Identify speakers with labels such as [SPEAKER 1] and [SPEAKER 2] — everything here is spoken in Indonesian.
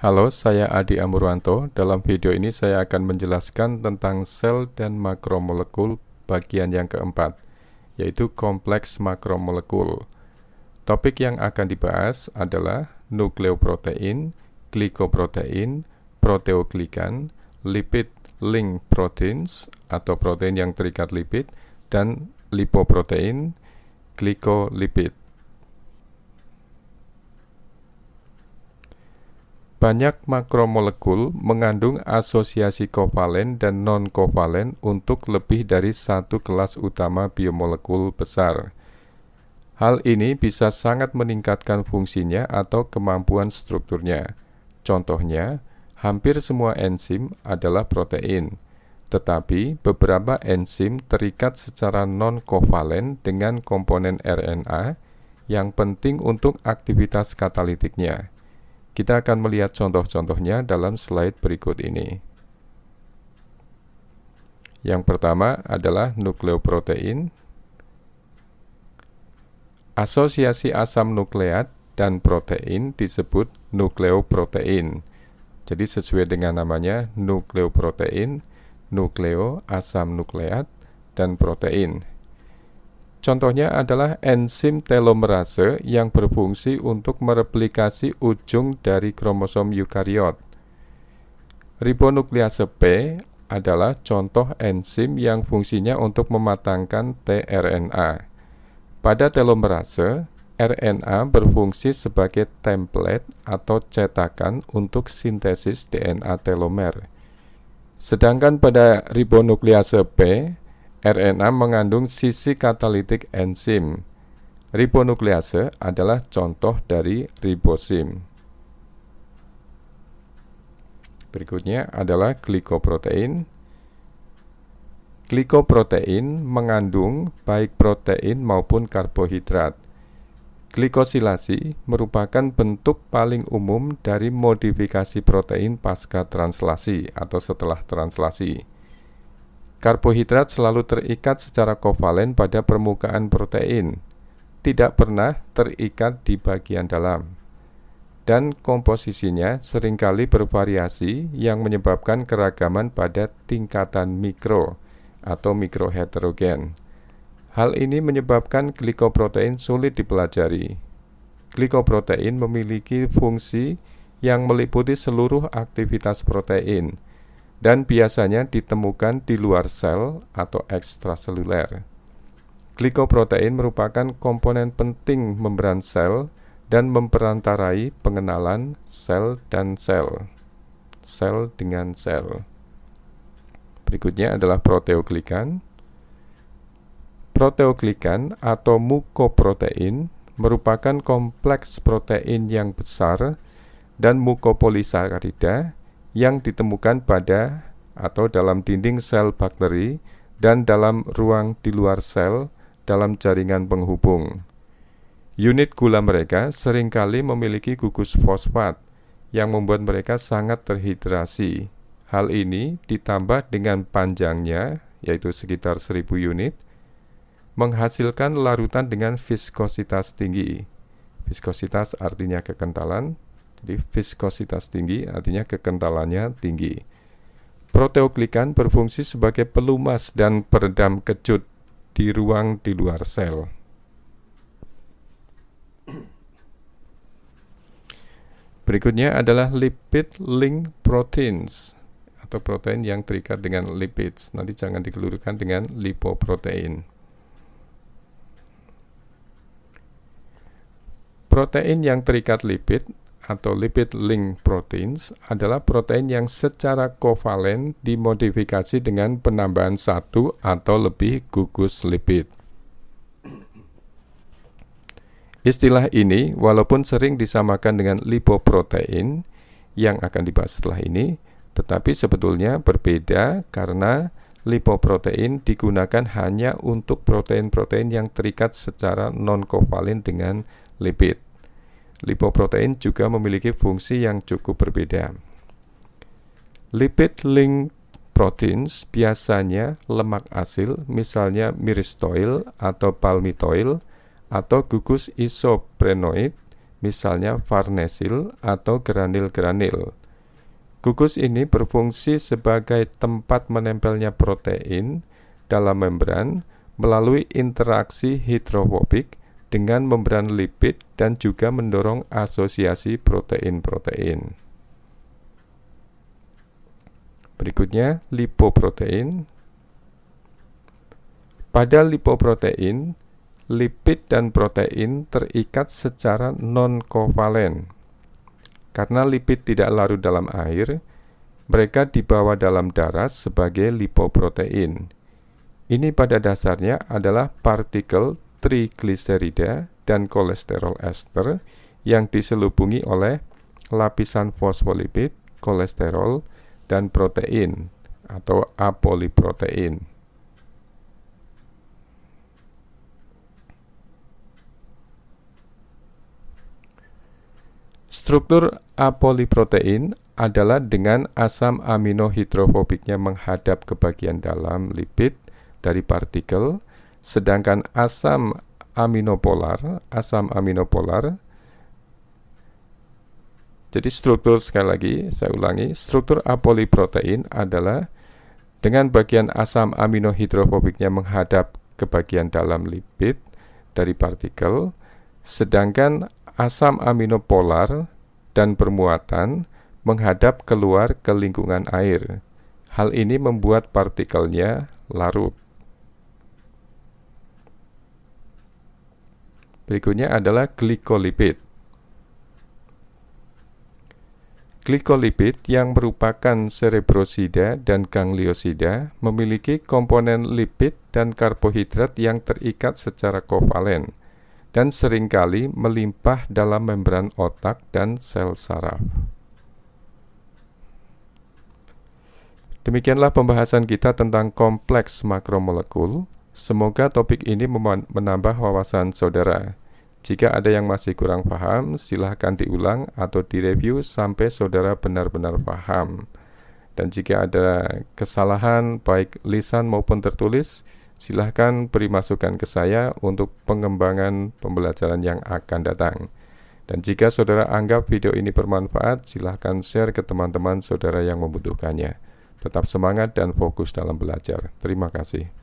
[SPEAKER 1] Halo, saya Adi Amurwanto. Dalam video ini saya akan menjelaskan tentang sel dan makromolekul bagian yang keempat, yaitu kompleks makromolekul. Topik yang akan dibahas adalah nukleoprotein, glikoprotein, proteoglikan, lipid link proteins atau protein yang terikat lipid, dan lipoprotein, glikolipid. Banyak makromolekul mengandung asosiasi kovalen dan non-kovalen untuk lebih dari satu kelas utama biomolekul besar. Hal ini bisa sangat meningkatkan fungsinya atau kemampuan strukturnya. Contohnya, hampir semua enzim adalah protein, tetapi beberapa enzim terikat secara non-kovalen dengan komponen RNA yang penting untuk aktivitas katalitiknya. Kita akan melihat contoh-contohnya dalam slide berikut ini. Yang pertama adalah nukleoprotein. Asosiasi asam nukleat dan protein disebut nukleoprotein. Jadi sesuai dengan namanya nukleoprotein, nukleo asam nukleat dan protein. Contohnya adalah enzim telomerase yang berfungsi untuk mereplikasi ujung dari kromosom eukariot. Ribonuklease P adalah contoh enzim yang fungsinya untuk mematangkan tRNA. Pada telomerase, RNA berfungsi sebagai template atau cetakan untuk sintesis DNA telomer. Sedangkan pada ribonuklease P, RNA mengandung sisi katalitik enzim. Ribonuklease adalah contoh dari ribosim. Berikutnya adalah glikoprotein. Glikoprotein mengandung baik protein maupun karbohidrat. Glikosilasi merupakan bentuk paling umum dari modifikasi protein pasca translasi atau setelah translasi. Karbohidrat selalu terikat secara kovalen pada permukaan protein, tidak pernah terikat di bagian dalam. Dan komposisinya seringkali bervariasi yang menyebabkan keragaman pada tingkatan mikro atau mikroheterogen. Hal ini menyebabkan glikoprotein sulit dipelajari. Glikoprotein memiliki fungsi yang meliputi seluruh aktivitas protein – dan biasanya ditemukan di luar sel atau ekstraseluler. Glikoprotein merupakan komponen penting membran sel dan memperantarai pengenalan sel dan sel. Sel dengan sel. Berikutnya adalah proteoglikan. Proteoglikan atau mukoprotein merupakan kompleks protein yang besar dan mukopolisakarida yang ditemukan pada atau dalam dinding sel bakteri dan dalam ruang di luar sel dalam jaringan penghubung. Unit gula mereka seringkali memiliki gugus fosfat yang membuat mereka sangat terhidrasi. Hal ini ditambah dengan panjangnya, yaitu sekitar 1000 unit, menghasilkan larutan dengan viskositas tinggi. Viskositas artinya kekentalan, jadi viskositas tinggi artinya kekentalannya tinggi. Proteoglikan berfungsi sebagai pelumas dan peredam kecut di ruang di luar sel. Berikutnya adalah lipid link proteins atau protein yang terikat dengan lipids. Nanti jangan dikelurukan dengan lipoprotein. Protein yang terikat lipid atau lipid link proteins adalah protein yang secara kovalen dimodifikasi dengan penambahan satu atau lebih gugus lipid. Istilah ini, walaupun sering disamakan dengan lipoprotein yang akan dibahas setelah ini, tetapi sebetulnya berbeda karena lipoprotein digunakan hanya untuk protein-protein yang terikat secara non-kovalen dengan lipid Lipoprotein juga memiliki fungsi yang cukup berbeda. Lipid link proteins biasanya lemak asil, misalnya miristoil atau palmitoil, atau gugus isoprenoid, misalnya farnesil atau granil-granil. Gugus ini berfungsi sebagai tempat menempelnya protein dalam membran melalui interaksi hidrofobik dengan membran lipid dan juga mendorong asosiasi protein-protein. Berikutnya lipoprotein. Pada lipoprotein, lipid dan protein terikat secara non-kovalen. Karena lipid tidak larut dalam air, mereka dibawa dalam darah sebagai lipoprotein. Ini pada dasarnya adalah partikel trigliserida, dan kolesterol ester yang diselubungi oleh lapisan fosfolipid, kolesterol, dan protein atau apoliprotein. Struktur apoliprotein adalah dengan asam amino hidrofobiknya menghadap ke bagian dalam lipid dari partikel Sedangkan asam aminopolar, asam aminopolar jadi struktur sekali lagi saya ulangi, struktur apoliprotein adalah dengan bagian asam amino hidrofobiknya menghadap ke bagian dalam lipid dari partikel, sedangkan asam amino polar dan permuatan menghadap keluar ke lingkungan air. Hal ini membuat partikelnya larut. Berikutnya adalah glikolipid. Glikolipid yang merupakan serebrosida dan gangliosida memiliki komponen lipid dan karbohidrat yang terikat secara kovalen dan seringkali melimpah dalam membran otak dan sel saraf. Demikianlah pembahasan kita tentang kompleks makromolekul. Semoga topik ini menambah wawasan saudara. Jika ada yang masih kurang paham, silahkan diulang atau direview sampai saudara benar-benar paham. Dan jika ada kesalahan baik lisan maupun tertulis, silahkan beri masukan ke saya untuk pengembangan pembelajaran yang akan datang. Dan jika saudara anggap video ini bermanfaat, silahkan share ke teman-teman saudara yang membutuhkannya. Tetap semangat dan fokus dalam belajar. Terima kasih.